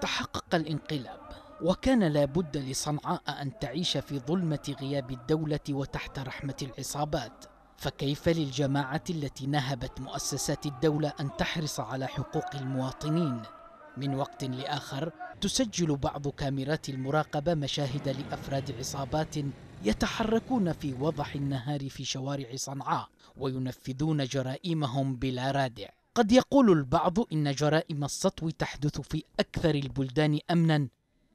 تحقق الانقلاب وكان لابد لصنعاء ان تعيش في ظلمه غياب الدوله وتحت رحمه العصابات فكيف للجماعه التي نهبت مؤسسات الدوله ان تحرص على حقوق المواطنين من وقت لاخر تسجل بعض كاميرات المراقبه مشاهد لافراد عصابات يتحركون في وضح النهار في شوارع صنعاء وينفذون جرائمهم بلا رادع قد يقول البعض إن جرائم السطو تحدث في أكثر البلدان أمنا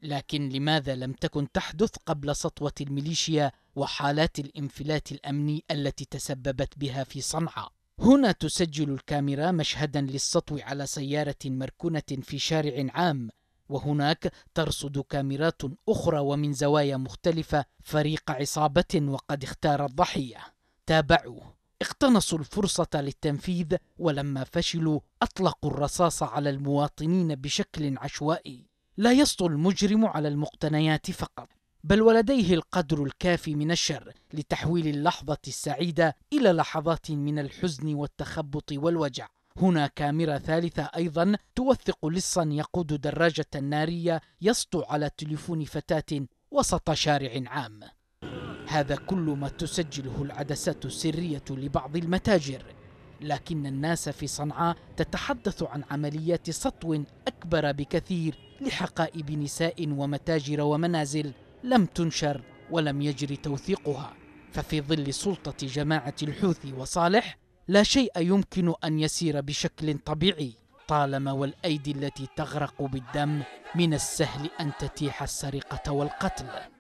لكن لماذا لم تكن تحدث قبل سطوة الميليشيا وحالات الانفلات الأمني التي تسببت بها في صنعاء؟ هنا تسجل الكاميرا مشهدا للسطو على سيارة مركونة في شارع عام وهناك ترصد كاميرات أخرى ومن زوايا مختلفة فريق عصابة وقد اختار الضحية تابعوه اقتنصوا الفرصة للتنفيذ ولما فشلوا أطلقوا الرصاص على المواطنين بشكل عشوائي لا يسطو المجرم على المقتنيات فقط بل ولديه القدر الكافي من الشر لتحويل اللحظة السعيدة إلى لحظات من الحزن والتخبط والوجع هنا كاميرا ثالثة أيضا توثق لصا يقود دراجة نارية يسطو على تليفون فتاة وسط شارع عام هذا كل ما تسجله العدسات السرية لبعض المتاجر لكن الناس في صنعاء تتحدث عن عمليات سطو أكبر بكثير لحقائب نساء ومتاجر ومنازل لم تنشر ولم يجري توثيقها ففي ظل سلطة جماعة الحوثي وصالح لا شيء يمكن أن يسير بشكل طبيعي طالما والأيدي التي تغرق بالدم من السهل أن تتيح السرقة والقتل